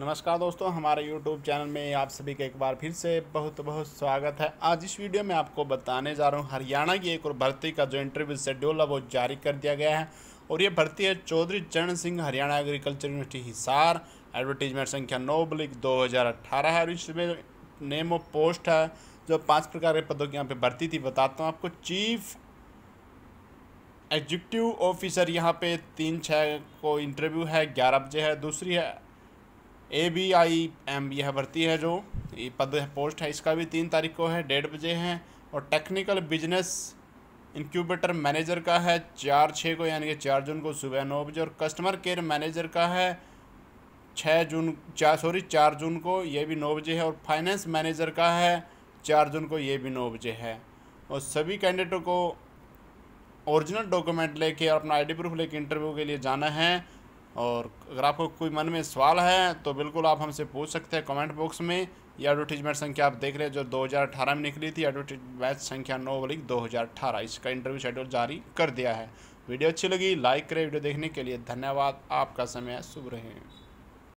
नमस्कार दोस्तों हमारे YouTube चैनल में आप सभी का एक बार फिर से बहुत बहुत स्वागत है आज इस वीडियो में आपको बताने जा रहा हूँ हरियाणा की एक और भर्ती का जो इंटरव्यू शेड्यूल है वो जारी कर दिया गया है और ये भर्ती है Chaudhary Charan Singh Haryana agriculture university Hisar advertisement संख्या नौ ब्लिक दो है और इसमें नेम ऑफ पोस्ट है जो पाँच प्रकार के पदों की यहाँ पर भर्ती थी बताता हूँ आपको चीफ एग्जीक्यूटिव ऑफिसर यहाँ पे तीन छः को इंटरव्यू है ग्यारह बजे है दूसरी है ए बी आई एम यह भर्ती है जो ये पद पोस्ट है इसका भी तीन तारीख को है डेढ़ बजे है और टेक्निकल बिजनेस इंक्यूबेटर मैनेजर का है चार छः को यानी कि चार जून को सुबह नौ बजे और कस्टमर केयर मैनेजर का है छः जून चार सॉरी चार जून को ये भी नौ बजे है और फाइनेंस मैनेजर का है चार जून को ये भी नौ बजे है और सभी कैंडिडेटों को ओरिजिनल डॉक्यूमेंट लेके और अपना आईडी प्रूफ लेके इंटरव्यू के लिए जाना है और अगर आपको कोई मन में सवाल है तो बिल्कुल आप हमसे पूछ सकते हैं कमेंट बॉक्स में ये एडवर्टीजमेंट संख्या आप देख रहे हैं जो 2018 में निकली थी एडवर्टीजमेंट संख्या नौ वाली दो इसका इंटरव्यू शेड्यूल जारी कर दिया है वीडियो अच्छी लगी लाइक करें वीडियो देखने के लिए धन्यवाद आपका समय शुभ रहे